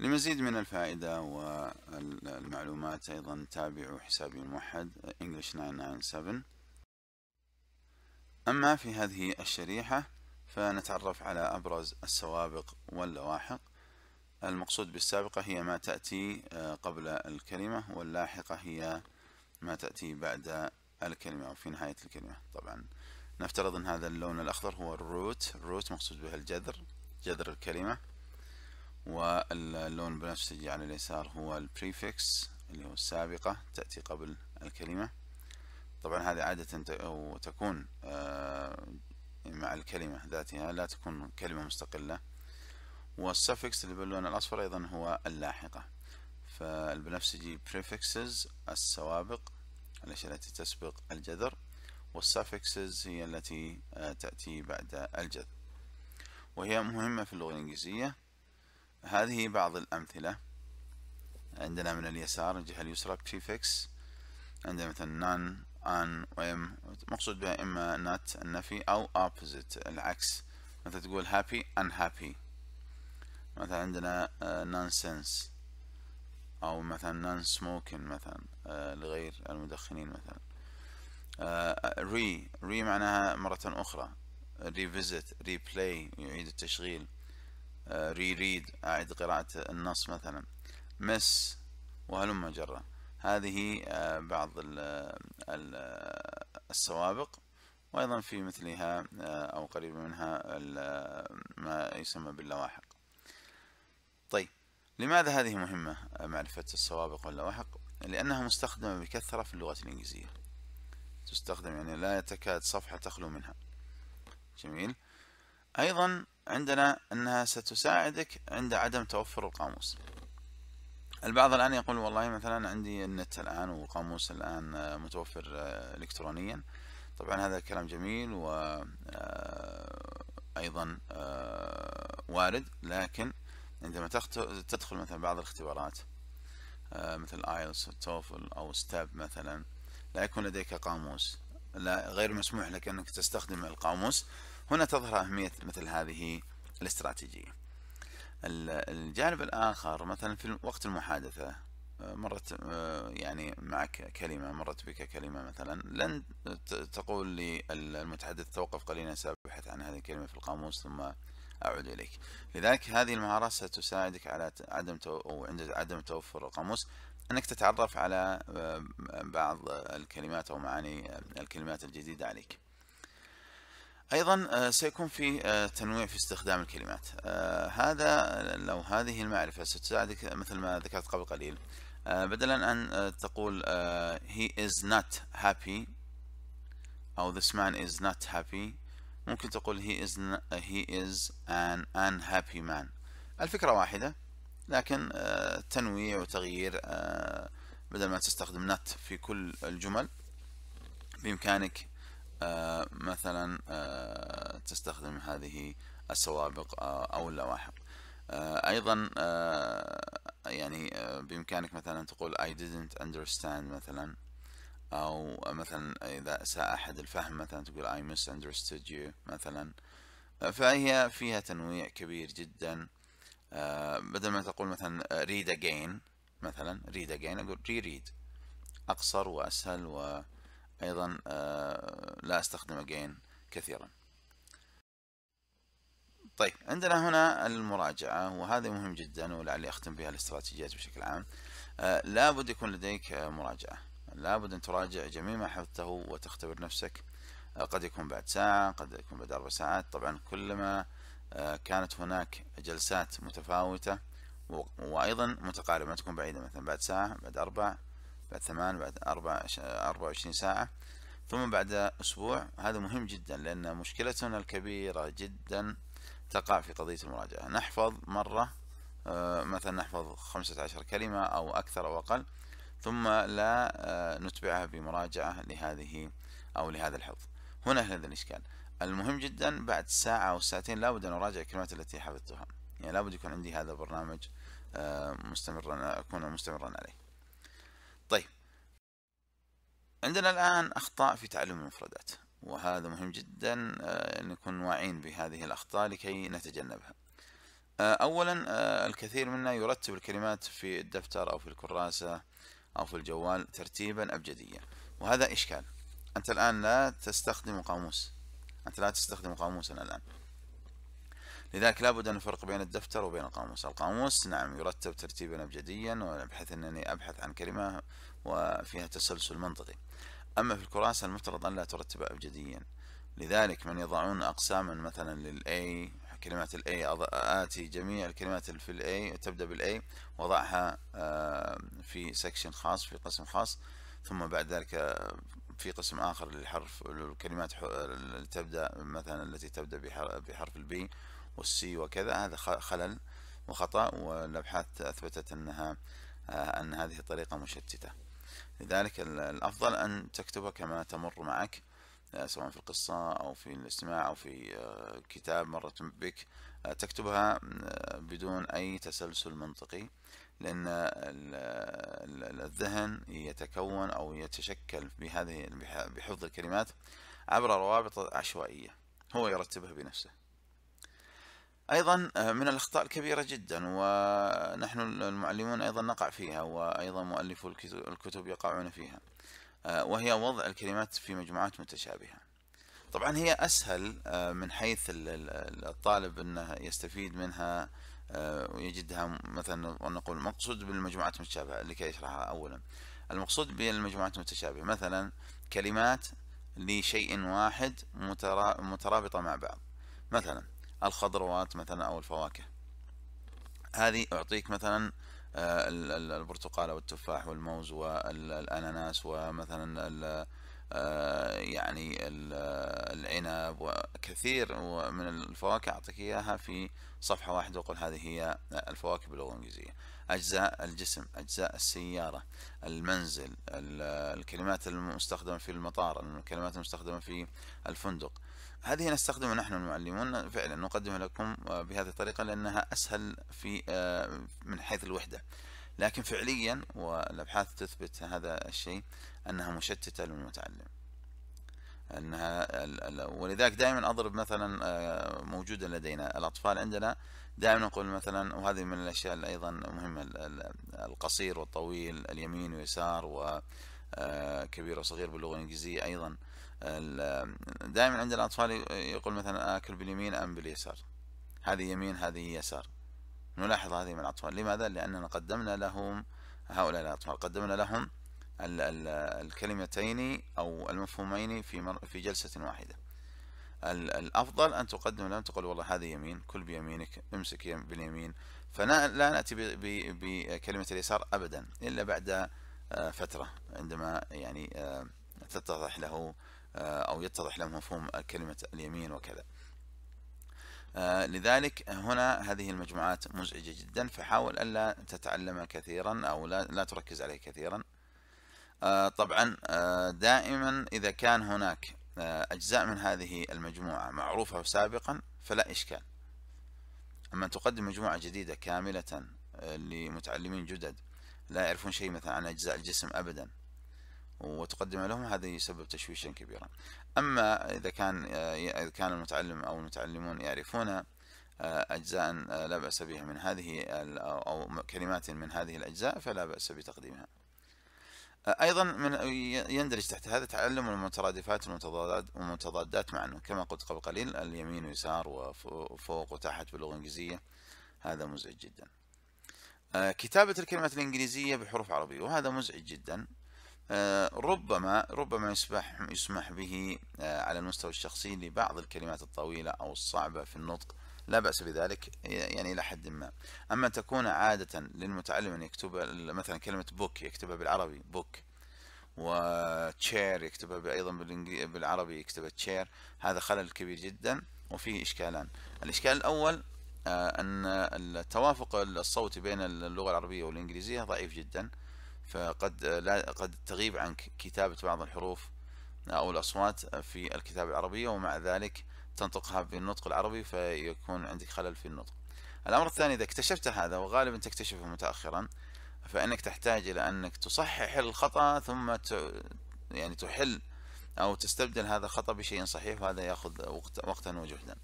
لمزيد من الفائدة والمعلومات أيضا تابعوا حسابي الموحد English 997 أما في هذه الشريحة فنتعرف على أبرز السوابق واللواحق المقصود بالسابقة هي ما تأتي آه، قبل الكلمة واللاحقة هي ما تأتي بعد الكلمة أو في نهاية الكلمة طبعا نفترض أن هذا اللون الأخضر هو الروت الروت مقصود به الجذر جذر الكلمة واللون البنفسجي يعني على اليسار هو البريفكس اللي هو السابقة تأتي قبل الكلمة طبعا هذه عادة تكون آه، مع الكلمة ذاتها لا تكون كلمة مستقلة والسفكس اللي باللون الأصفر أيضا هو اللاحقة فالبنفسجي prefixes السوابق الأشياء التي تسبق الجذر والسفكسز هي التي آه، تأتي بعد الجذر وهي مهمة في اللغة الإنجليزية هذه بعض الأمثلة عندنا من اليسار الجهة اليسرى prefix عندنا مثلا نان ان وام مقصود بها إما نات النفي أو opposite العكس مثلا تقول happy unhappy مثلا عندنا آه، nonsense أو مثلا non smoking مثلا آه، لغير المدخنين مثلا ري آه، ري معناها مرة أخرى revisit replay يعيد التشغيل ري ريد أعد قراءة النص مثلا مس وهلم جرا هذه آه، بعض السوابق وأيضا في مثلها آه، أو قريبة منها ما يسمى باللواحق طيب لماذا هذه مهمة آه، معرفة السوابق واللواحق لأنها مستخدمة بكثرة في اللغة الإنجليزية تستخدم يعني لا تكاد صفحة تخلو منها جميل أيضا عندنا أنها ستساعدك عند عدم توفر القاموس البعض الآن يقول والله مثلا عندي النت الآن والقاموس الآن متوفر إلكترونيا طبعا هذا كلام جميل و آه، أيضا آه، وارد لكن عندما تدخل مثلا بعض الاختبارات آه، مثل ايلس توفل او ستاب مثلا لا يكون لديك قاموس لا غير مسموح لك انك تستخدم القاموس هنا تظهر أهمية مثل هذه الاستراتيجية الجانب الآخر مثلا في وقت المحادثة آه، مرت آه، يعني معك كلمة مرت بك كلمة مثلا لن تقول للمتحدث توقف قليلا سأبحث عن هذه الكلمة في القاموس ثم أعود إليك لذلك هذه المهارة ستساعدك على عدم أو عند عدم توفر القاموس أنك تتعرف على آه، بعض الكلمات أو معاني الكلمات الجديدة عليك ايضا آه، سيكون في آه، تنويع في استخدام الكلمات آه، هذا لو هذه المعرفه ستساعدك مثل ما ذكرت قبل قليل بدلا ان تقول he is not happy او this man is not happy ممكن تقول he is he is an unhappy man الفكره واحده لكن تنويع وتغيير بدل ما تستخدم not في كل الجمل بامكانك آه، مثلا آه، تستخدم هذه السوابق آه، أو اللواحق أيضا يعني بإمكانك مثلا تقول I didn't understand مثلا أو مثلا إذا أساء أحد الفهم مثلا تقول I misunderstood you مثلا فهي فيها تنويع كبير جدا بدل ما تقول مثلا read again مثلا read again أقول reread أقصر وأسهل و أيضا آه، لا أستخدم again كثيرا طيب عندنا هنا المراجعة وهذه مهم جدا ولعلي أختم بها الاستراتيجيات بشكل عام آه، لابد يكون لديك مراجعة لابد أن تراجع جميع ما حفظته وتختبر نفسك آه، قد يكون بعد ساعة قد يكون بعد أربع ساعات طبعا كلما كانت هناك جلسات متفاوتة وأيضا متقاربة ما تكون بعيدة مثلا بعد ساعة بعد أربع بعد ثمان بعد أربعة أربعة وعشرين ساعة ثم بعد أسبوع هذا مهم جدا لأن مشكلتنا الكبيرة جدا تقع في قضية المراجعة نحفظ مرة آه، مثلا نحفظ خمسة عشر كلمة أو أكثر أو أقل ثم لا آه، نتبعها بمراجعة لهذه أو لهذا الحفظ هنا هذا الإشكال المهم جدا بعد ساعة أو ساعتين لابد أن أراجع الكلمات التي حفظتها يعني لابد يكون عندي هذا البرنامج آه، مستمرا أكون مستمرا عليه عندنا الآن أخطاء في تعلم المفردات وهذا مهم جدا آه، أن نكون واعين بهذه الأخطاء لكي نتجنبها آه، أولا آه، الكثير منا يرتب الكلمات في الدفتر أو في الكراسة أو في الجوال ترتيبا أبجديا وهذا إشكال أنت الآن لا تستخدم قاموس أنت لا تستخدم قاموسا الآن لذلك لابد أن نفرق بين الدفتر وبين القاموس القاموس نعم يرتب ترتيبا أبجديا بحيث أنني أبحث عن كلمة وفيها تسلسل منطقي أما في الكراسة المفترض أن لا ترتب أبجديا لذلك من يضعون أقساما مثلا للأي كلمات الأي آتي جميع الكلمات في الأي تبدأ بالأي وضعها آه، في سكشن خاص في قسم خاص ثم بعد ذلك آه، في قسم آخر للحرف الكلمات التي تبدأ مثلا التي تبدأ بحرف البي والسي وكذا هذا خلل وخطأ والأبحاث أثبتت أنها آه، أن هذه الطريقة مشتتة لذلك الأفضل أن تكتبها كما تمر معك آه، سواء في القصة أو في الاستماع أو في آه، كتاب مرت بك آه، تكتبها بدون أي تسلسل منطقي لأن الذهن يتكون أو يتشكل بهذه بحفظ الكلمات عبر روابط عشوائية هو يرتبها بنفسه أيضا آه، من الأخطاء الكبيرة جدا ونحن المعلمون أيضا نقع فيها وأيضا مؤلفو الكتب يقعون فيها آه، وهي وضع الكلمات في مجموعات متشابهة طبعا هي أسهل آه، من حيث الطالب أنه يستفيد منها ويجدها مثلا ونقول مقصود بالمجموعات المتشابهة لكي يشرحها أولا المقصود بالمجموعات المتشابهة مثلا كلمات لشيء واحد مترابطة مع بعض مثلا الخضروات مثلا أو الفواكه هذه أعطيك مثلا آه، البرتقال والتفاح والموز والأناناس ومثلا آه، يعني العنب وكثير من الفواكه أعطيك إياها في صفحة واحدة وأقول هذه هي الفواكه باللغة الإنجليزية أجزاء الجسم أجزاء السيارة المنزل الكلمات المستخدمة في المطار الكلمات المستخدمة في الفندق هذه نستخدمها نحن المعلمون فعلا نقدم لكم بهذه الطريقة لأنها أسهل في آه، من حيث الوحدة لكن فعليا والأبحاث تثبت هذا الشيء أنها مشتتة للمتعلم أنها ولذلك دائما أضرب مثلا آه، موجودا لدينا الأطفال عندنا دائما نقول مثلا وهذه من الأشياء أيضا مهمة القصير والطويل اليمين واليسار وكبير آه، وصغير باللغة الإنجليزية أيضا دائما عند الأطفال يقول مثلا آكل باليمين أم باليسار هذه يمين هذه يسار نلاحظ هذه من الأطفال لماذا؟ لأننا قدمنا لهم هؤلاء الأطفال قدمنا لهم الكلمتين أو المفهومين في في جلسة واحدة الأفضل أن تقدم لهم تقول والله هذه يمين كل بيمينك امسك باليمين فلا نأتي بكلمة اليسار أبدا إلا بعد آه، فترة عندما يعني آه، تتضح له آه، أو يتضح له مفهوم كلمة اليمين وكذا آه، لذلك هنا هذه المجموعات مزعجة جدا فحاول ألا تتعلمها كثيرا أو لا, لا تركز عليه كثيرا آه، طبعا دائما إذا كان هناك أجزاء من هذه المجموعة معروفة سابقا فلا إشكال أما أن تقدم مجموعة جديدة كاملة لمتعلمين جدد لا يعرفون شيء مثلا عن أجزاء الجسم أبدا وتقدم لهم هذا يسبب تشويشا كبيرا أما إذا كان آه، إذا كان المتعلم أو المتعلمون يعرفون آه، أجزاء آه، لا بأس بها من هذه أو كلمات من هذه الأجزاء فلا بأس بتقديمها أيضا من يندرج تحت هذا تعلم المترادفات والمتضادات معا كما قلت قبل قليل اليمين ويسار وفوق وتحت باللغة الإنجليزية هذا مزعج جدا كتابة الكلمات الإنجليزية بحروف عربية وهذا مزعج جدا آه، ربما ربما يسمح يسمح به آه، على المستوى الشخصي لبعض الكلمات الطويلة أو الصعبة في النطق لا بأس بذلك يعني إلى حد ما أما تكون عادة للمتعلم أن يكتب مثلا كلمة بوك يكتبها بالعربي بوك وتشير يكتبها أيضا بالعربي يكتبها تشير هذا خلل كبير جدا وفيه إشكالان الإشكال الأول آه، أن التوافق الصوتي بين اللغة العربية والإنجليزية ضعيف جدا فقد لا قد تغيب عنك كتابة بعض الحروف أو الأصوات في الكتابة العربية ومع ذلك تنطقها بالنطق العربي فيكون عندك خلل في النطق الأمر الثاني إذا اكتشفت هذا وغالبا تكتشفه متأخرا فإنك تحتاج إلى أنك تصحح الخطأ ثم ت... يعني تحل أو تستبدل هذا الخطأ بشيء صحيح وهذا يأخذ وقتا وجهدا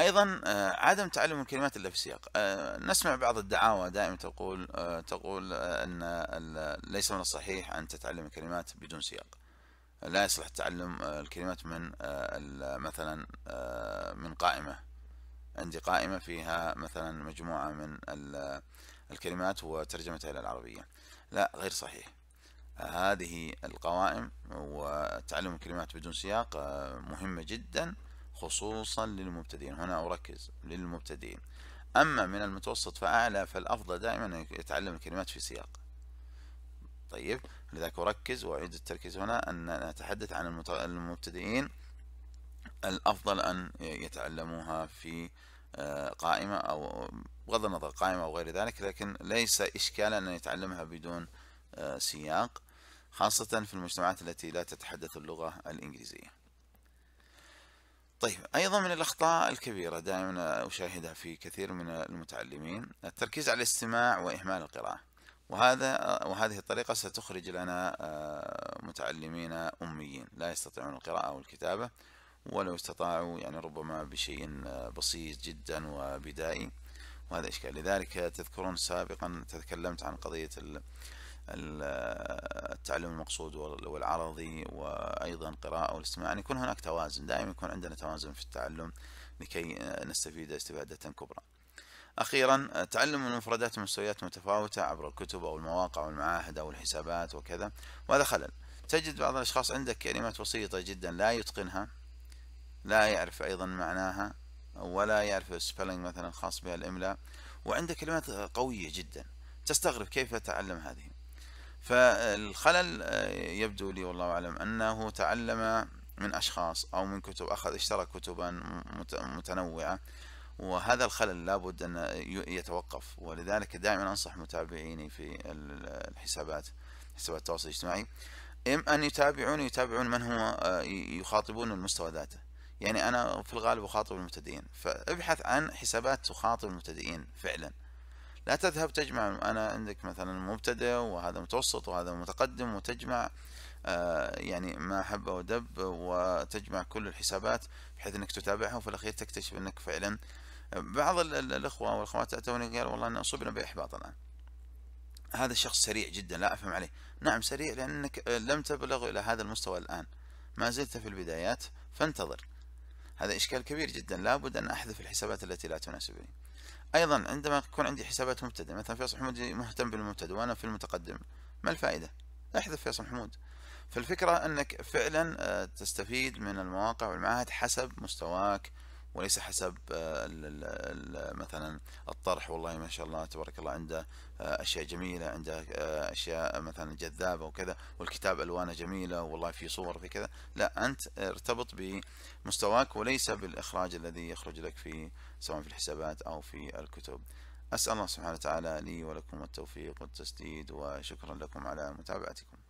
ايضا آه، عدم تعلم الكلمات الا في السياق آه، نسمع بعض الدعاوى دائما تقول آه، تقول ان ليس من الصحيح ان تتعلم الكلمات بدون سياق لا يصلح تعلم الكلمات من مثلا من قائمه عندي قائمه فيها مثلا مجموعه من الكلمات وترجمتها الى العربيه لا غير صحيح هذه القوائم وتعلم الكلمات بدون سياق مهمه جدا خصوصا للمبتدئين هنا أركز للمبتدئين أما من المتوسط فأعلى فالأفضل دائما أن يتعلم الكلمات في سياق طيب لذلك أركز وأعيد التركيز هنا أن نتحدث عن المبتدئين الأفضل أن يتعلموها في آه، قائمة أو بغض النظر قائمة أو غير ذلك لكن ليس إشكالا أن يتعلمها بدون آه، سياق خاصة في المجتمعات التي لا تتحدث اللغة الإنجليزية طيب أيضا من الأخطاء الكبيرة دائما أشاهدها في كثير من المتعلمين التركيز على الاستماع وإهمال القراءة وهذا وهذه الطريقة ستخرج لنا آه، متعلمين أميين لا يستطيعون القراءة والكتابة ولو استطاعوا يعني ربما بشيء آه، بسيط جدا وبدائي وهذا إشكال لذلك تذكرون سابقا تكلمت عن قضية التعلم المقصود والعرضي وأيضا قراءة والاستماع يعني يكون هناك توازن دائما يكون عندنا توازن في التعلم لكي نستفيد استفادة كبرى أخيرا تعلم المفردات والمستويات متفاوتة عبر الكتب أو المواقع والمعاهد أو الحسابات وكذا وهذا خلل تجد بعض الأشخاص عندك كلمات بسيطة جدا لا يتقنها لا يعرف أيضا معناها ولا يعرف السبلنج مثلا الخاص بها الإملاء وعنده كلمات قوية جدا تستغرب كيف تعلم هذه فالخلل آه، يبدو لي والله أعلم أنه تعلم من أشخاص أو من كتب أخذ اشترى كتبا متنوعة وهذا الخلل لابد أن يتوقف ولذلك دائما أنصح متابعيني في الحسابات حسابات التواصل الاجتماعي إم أن يتابعون يتابعون من هو آه، يخاطبون المستوى ذاته يعني أنا في الغالب أخاطب المبتدئين فابحث عن حسابات تخاطب المبتدئين فعلا لا تذهب تجمع أنا عندك مثلا مبتدئ وهذا متوسط وهذا متقدم وتجمع آه، يعني ما حب ودب وتجمع كل الحسابات بحيث انك تتابعها وفي الاخير تكتشف انك فعلا آه، بعض الاخوه والاخوات اتوني قالوا والله انا اصبنا باحباط الان هذا الشخص سريع جدا لا افهم عليه نعم سريع لانك آه، لم تبلغ الى هذا المستوى الان ما زلت في البدايات فانتظر هذا اشكال كبير جدا لابد ان احذف الحسابات التي لا تناسبني أيضا عندما يكون عندي حسابات مبتدئ مثلا فيصل حمود مهتم بالمبتدئ وأنا في المتقدم ما الفائدة؟ احذف فيصل حمود فالفكرة أنك فعلا آه، تستفيد من المواقع والمعاهد حسب مستواك وليس حسب آه، مثلا الطرح والله ما شاء الله تبارك الله عنده آه، اشياء جميله عنده آه، اشياء مثلا جذابه وكذا والكتاب الوانه جميله والله في صور في كذا لا انت ارتبط بمستواك وليس بالاخراج الذي يخرج لك في سواء في الحسابات او في الكتب أسأل الله سبحانه وتعالى لي ولكم التوفيق والتسديد وشكرا لكم على متابعتكم